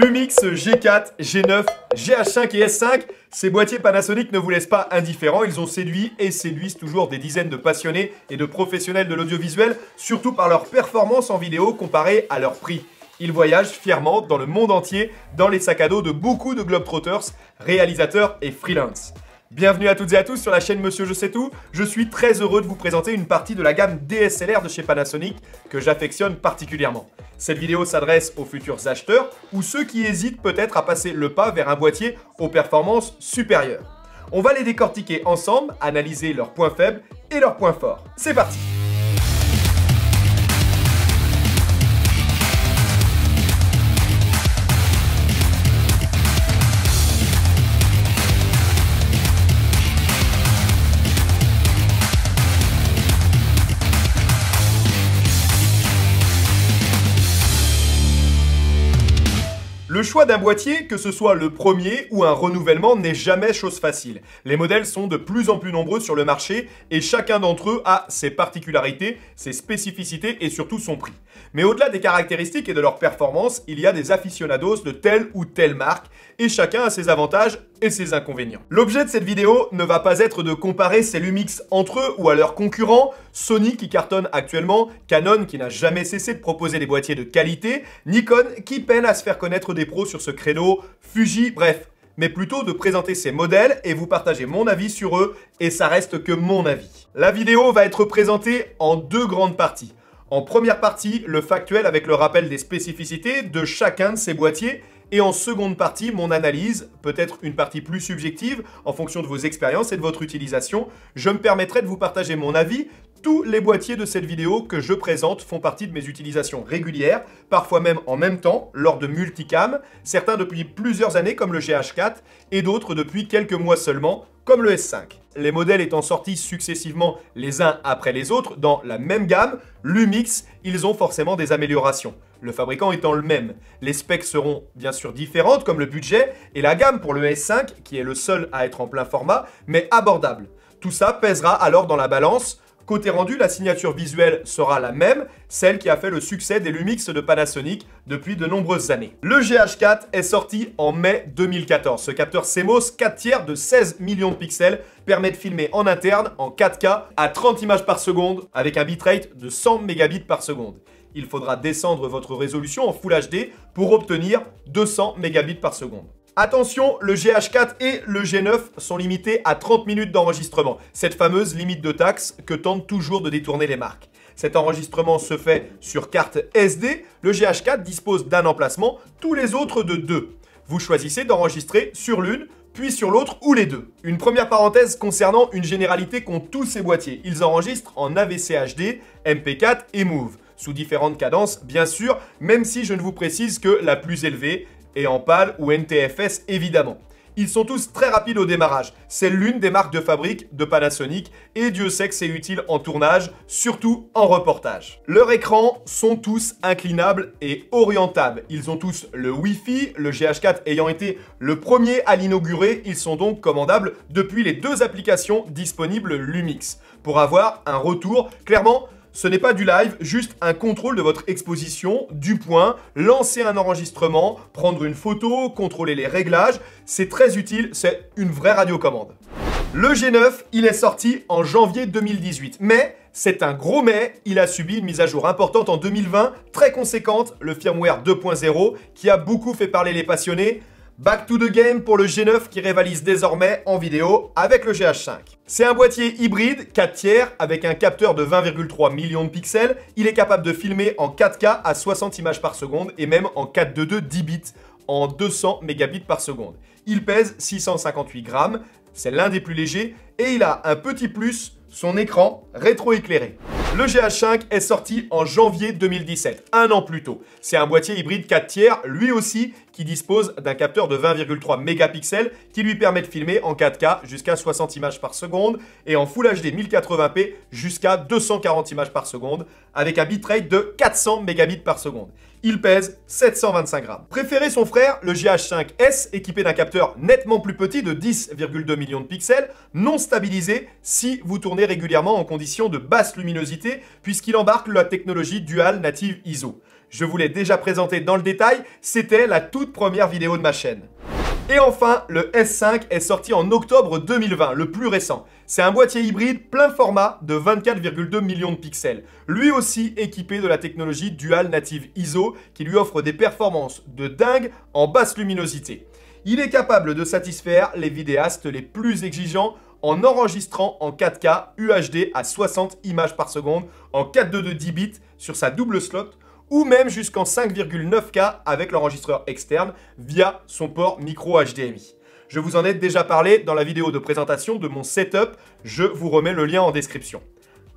Lumix G4, G9, GH5 et S5, ces boîtiers Panasonic ne vous laissent pas indifférents. Ils ont séduit et séduisent toujours des dizaines de passionnés et de professionnels de l'audiovisuel, surtout par leur performance en vidéo comparée à leur prix. Ils voyagent fièrement dans le monde entier dans les sacs à dos de beaucoup de globetrotters, réalisateurs et freelance. Bienvenue à toutes et à tous sur la chaîne Monsieur Je sais tout. Je suis très heureux de vous présenter une partie de la gamme DSLR de chez Panasonic que j'affectionne particulièrement. Cette vidéo s'adresse aux futurs acheteurs ou ceux qui hésitent peut-être à passer le pas vers un boîtier aux performances supérieures. On va les décortiquer ensemble, analyser leurs points faibles et leurs points forts. C'est parti Le choix d'un boîtier, que ce soit le premier ou un renouvellement, n'est jamais chose facile. Les modèles sont de plus en plus nombreux sur le marché et chacun d'entre eux a ses particularités, ses spécificités et surtout son prix. Mais au-delà des caractéristiques et de leurs performances, il y a des aficionados de telle ou telle marque, et chacun a ses avantages et ses inconvénients. L'objet de cette vidéo ne va pas être de comparer ces Lumix entre eux ou à leurs concurrents, Sony qui cartonne actuellement, Canon qui n'a jamais cessé de proposer des boîtiers de qualité, Nikon qui peine à se faire connaître des pros sur ce créneau, Fuji, bref, mais plutôt de présenter ces modèles et vous partager mon avis sur eux, et ça reste que mon avis. La vidéo va être présentée en deux grandes parties. En première partie, le factuel avec le rappel des spécificités de chacun de ces boîtiers. Et en seconde partie, mon analyse, peut-être une partie plus subjective en fonction de vos expériences et de votre utilisation. Je me permettrai de vous partager mon avis. Tous les boîtiers de cette vidéo que je présente font partie de mes utilisations régulières, parfois même en même temps, lors de multicam, certains depuis plusieurs années comme le GH4 et d'autres depuis quelques mois seulement comme le S5 les modèles étant sortis successivement les uns après les autres dans la même gamme, l'UMIX, ils ont forcément des améliorations. Le fabricant étant le même, les specs seront bien sûr différentes comme le budget et la gamme pour le S5 qui est le seul à être en plein format mais abordable. Tout ça pèsera alors dans la balance Côté rendu, la signature visuelle sera la même, celle qui a fait le succès des Lumix de Panasonic depuis de nombreuses années. Le GH4 est sorti en mai 2014. Ce capteur CMOS 4 tiers de 16 millions de pixels permet de filmer en interne en 4K à 30 images par seconde avec un bitrate de 100 mégabits par seconde. Il faudra descendre votre résolution en Full HD pour obtenir 200 mégabits par seconde. Attention, le GH4 et le G9 sont limités à 30 minutes d'enregistrement, cette fameuse limite de taxe que tentent toujours de détourner les marques. Cet enregistrement se fait sur carte SD, le GH4 dispose d'un emplacement, tous les autres de deux. Vous choisissez d'enregistrer sur l'une, puis sur l'autre ou les deux. Une première parenthèse concernant une généralité qu'ont tous ces boîtiers. Ils enregistrent en AVCHD, MP4 et Move sous différentes cadences, bien sûr, même si je ne vous précise que la plus élevée et en PAL ou NTFS évidemment. Ils sont tous très rapides au démarrage. C'est l'une des marques de fabrique de Panasonic et Dieu sait que c'est utile en tournage, surtout en reportage. Leurs écrans sont tous inclinables et orientables. Ils ont tous le Wi-Fi, le GH4 ayant été le premier à l'inaugurer, ils sont donc commandables depuis les deux applications disponibles Lumix. Pour avoir un retour, clairement, ce n'est pas du live, juste un contrôle de votre exposition, du point, lancer un enregistrement, prendre une photo, contrôler les réglages. C'est très utile, c'est une vraie radiocommande. Le G9, il est sorti en janvier 2018, mais c'est un gros mais, il a subi une mise à jour importante en 2020, très conséquente, le firmware 2.0, qui a beaucoup fait parler les passionnés. Back to the game pour le G9 qui rivalise désormais en vidéo avec le GH5. C'est un boîtier hybride 4 tiers avec un capteur de 20,3 millions de pixels. Il est capable de filmer en 4K à 60 images par seconde et même en 422 10 bits en 200 mégabits par seconde. Il pèse 658 grammes, c'est l'un des plus légers et il a un petit plus, son écran rétroéclairé. Le GH5 est sorti en janvier 2017, un an plus tôt. C'est un boîtier hybride 4 tiers, lui aussi, qui dispose d'un capteur de 20,3 mégapixels qui lui permet de filmer en 4K jusqu'à 60 images par seconde et en Full HD 1080p jusqu'à 240 images par seconde avec un bitrate de 400 mégabits par seconde. Il pèse 725 grammes. Préférez son frère, le GH5S, équipé d'un capteur nettement plus petit de 10,2 millions de pixels, non stabilisé si vous tournez régulièrement en conditions de basse luminosité, puisqu'il embarque la technologie Dual Native ISO. Je vous l'ai déjà présenté dans le détail, c'était la toute première vidéo de ma chaîne. Et enfin, le S5 est sorti en octobre 2020, le plus récent. C'est un boîtier hybride plein format de 24,2 millions de pixels. Lui aussi équipé de la technologie Dual Native ISO qui lui offre des performances de dingue en basse luminosité. Il est capable de satisfaire les vidéastes les plus exigeants en enregistrant en 4K UHD à 60 images par seconde en 4.2 de 10 bits sur sa double slot ou même jusqu'en 5,9K avec l'enregistreur externe via son port micro HDMI. Je vous en ai déjà parlé dans la vidéo de présentation de mon setup, je vous remets le lien en description.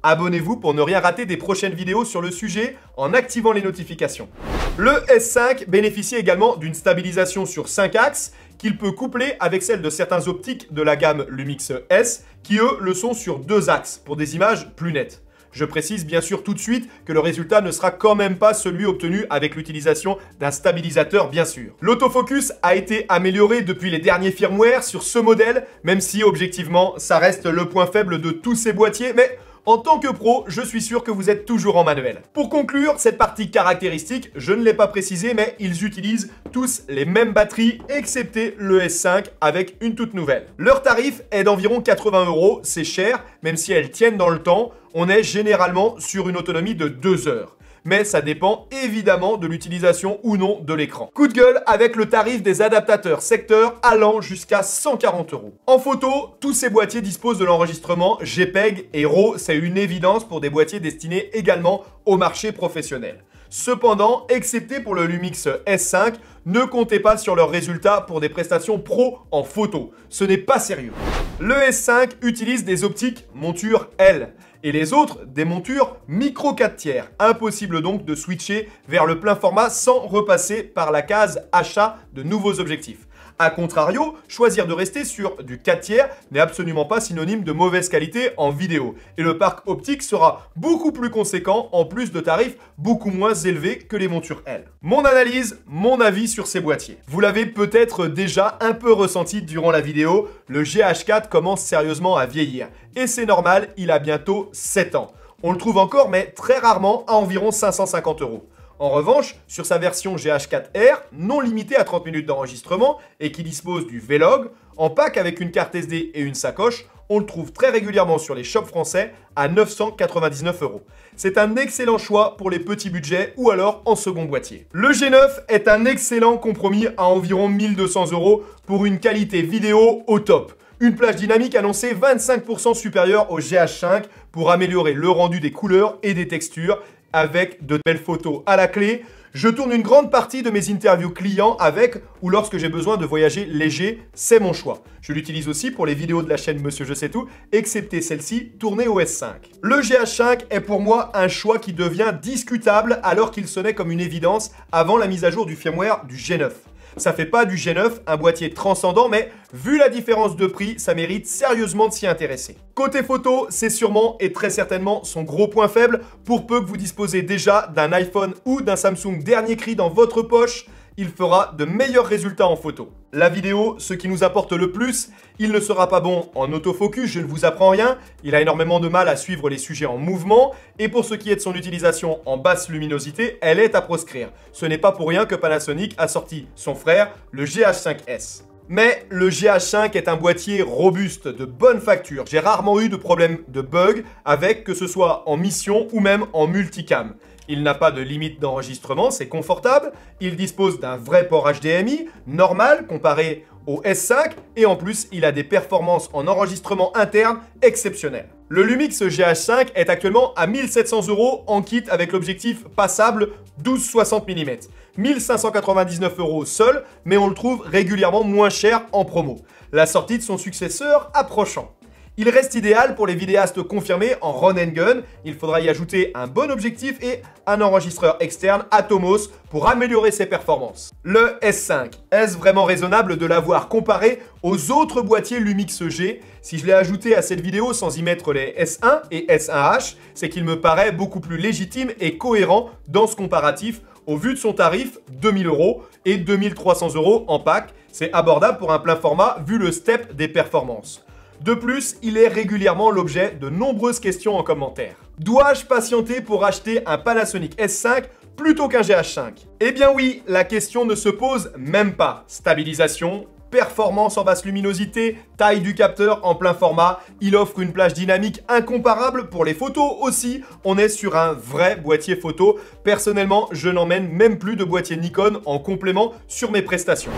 Abonnez-vous pour ne rien rater des prochaines vidéos sur le sujet en activant les notifications. Le S5 bénéficie également d'une stabilisation sur 5 axes qu'il peut coupler avec celle de certains optiques de la gamme Lumix S qui eux le sont sur 2 axes pour des images plus nettes. Je précise bien sûr tout de suite que le résultat ne sera quand même pas celui obtenu avec l'utilisation d'un stabilisateur bien sûr. L'autofocus a été amélioré depuis les derniers firmware sur ce modèle, même si objectivement ça reste le point faible de tous ces boîtiers, mais en tant que pro, je suis sûr que vous êtes toujours en manuel. Pour conclure, cette partie caractéristique, je ne l'ai pas précisé, mais ils utilisent tous les mêmes batteries, excepté le S5 avec une toute nouvelle. Leur tarif est d'environ 80 euros, c'est cher, même si elles tiennent dans le temps, on est généralement sur une autonomie de 2 heures mais ça dépend évidemment de l'utilisation ou non de l'écran. Coup de gueule avec le tarif des adaptateurs secteur allant jusqu'à 140 euros. En photo, tous ces boîtiers disposent de l'enregistrement JPEG et RAW, c'est une évidence pour des boîtiers destinés également au marché professionnel. Cependant, excepté pour le Lumix S5, ne comptez pas sur leurs résultats pour des prestations pro en photo. Ce n'est pas sérieux. Le S5 utilise des optiques monture L et les autres des montures micro 4 tiers. Impossible donc de switcher vers le plein format sans repasser par la case achat de nouveaux objectifs. A contrario, choisir de rester sur du 4 tiers n'est absolument pas synonyme de mauvaise qualité en vidéo. Et le parc optique sera beaucoup plus conséquent en plus de tarifs beaucoup moins élevés que les montures L. Mon analyse, mon avis sur ces boîtiers. Vous l'avez peut-être déjà un peu ressenti durant la vidéo, le GH4 commence sérieusement à vieillir. Et c'est normal, il a bientôt 7 ans. On le trouve encore, mais très rarement, à environ 550 euros. En revanche, sur sa version GH4R, non limitée à 30 minutes d'enregistrement et qui dispose du Vlog, en pack avec une carte SD et une sacoche, on le trouve très régulièrement sur les shops français à 999 euros. C'est un excellent choix pour les petits budgets ou alors en second boîtier. Le G9 est un excellent compromis à environ 1200 euros pour une qualité vidéo au top. Une plage dynamique annoncée 25% supérieure au GH5 pour améliorer le rendu des couleurs et des textures, avec de belles photos à la clé. Je tourne une grande partie de mes interviews clients avec ou lorsque j'ai besoin de voyager léger, c'est mon choix. Je l'utilise aussi pour les vidéos de la chaîne Monsieur Je sais tout, excepté celle-ci tournée au S5. Le GH5 est pour moi un choix qui devient discutable alors qu'il sonnait comme une évidence avant la mise à jour du firmware du G9. Ça fait pas du G9 un boîtier transcendant, mais vu la différence de prix, ça mérite sérieusement de s'y intéresser. Côté photo, c'est sûrement et très certainement son gros point faible, pour peu que vous disposez déjà d'un iPhone ou d'un Samsung dernier cri dans votre poche, il fera de meilleurs résultats en photo. La vidéo, ce qui nous apporte le plus, il ne sera pas bon en autofocus, je ne vous apprends rien, il a énormément de mal à suivre les sujets en mouvement, et pour ce qui est de son utilisation en basse luminosité, elle est à proscrire. Ce n'est pas pour rien que Panasonic a sorti son frère, le GH5S. Mais le GH5 est un boîtier robuste, de bonne facture. J'ai rarement eu de problèmes de bug avec, que ce soit en mission ou même en multicam. Il n'a pas de limite d'enregistrement, c'est confortable. Il dispose d'un vrai port HDMI, normal comparé au S5, et en plus, il a des performances en enregistrement interne exceptionnelles. Le Lumix GH5 est actuellement à 1700 euros en kit avec l'objectif passable 1260 mm. 1599 euros seul, mais on le trouve régulièrement moins cher en promo. La sortie de son successeur approchant. Il reste idéal pour les vidéastes confirmés en run and gun. Il faudra y ajouter un bon objectif et un enregistreur externe Atomos pour améliorer ses performances. Le S5. Est-ce vraiment raisonnable de l'avoir comparé aux autres boîtiers Lumix G Si je l'ai ajouté à cette vidéo sans y mettre les S1 et S1H, c'est qu'il me paraît beaucoup plus légitime et cohérent dans ce comparatif au vu de son tarif, 2000 euros et 2300 euros en pack, c'est abordable pour un plein format vu le step des performances. De plus, il est régulièrement l'objet de nombreuses questions en commentaire. Dois-je patienter pour acheter un Panasonic S5 plutôt qu'un GH5 Eh bien oui, la question ne se pose même pas. Stabilisation, performance en basse luminosité, taille du capteur en plein format, il offre une plage dynamique incomparable pour les photos aussi, on est sur un vrai boîtier photo, personnellement je n'emmène même plus de boîtier Nikon en complément sur mes prestations.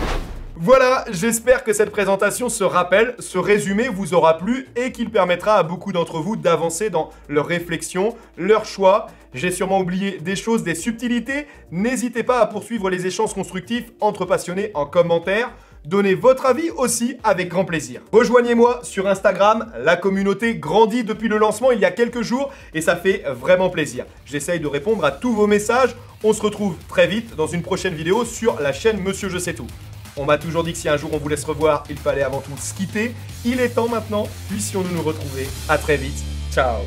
Voilà, j'espère que cette présentation se rappelle, ce résumé vous aura plu et qu'il permettra à beaucoup d'entre vous d'avancer dans leurs réflexions, leurs choix. J'ai sûrement oublié des choses, des subtilités. N'hésitez pas à poursuivre les échanges constructifs entre passionnés en commentaire. Donnez votre avis aussi avec grand plaisir. Rejoignez-moi sur Instagram, la communauté grandit depuis le lancement il y a quelques jours et ça fait vraiment plaisir. J'essaye de répondre à tous vos messages. On se retrouve très vite dans une prochaine vidéo sur la chaîne Monsieur Je sais tout. On m'a toujours dit que si un jour on vous laisse revoir, il fallait avant tout se quitter. Il est temps maintenant, puissions-nous nous retrouver. À très vite. Ciao